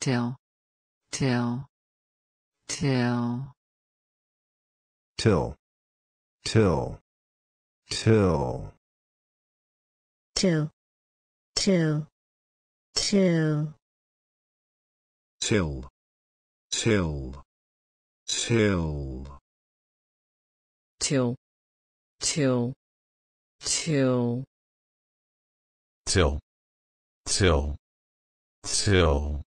till till till till till till till till till till till till till till till till till till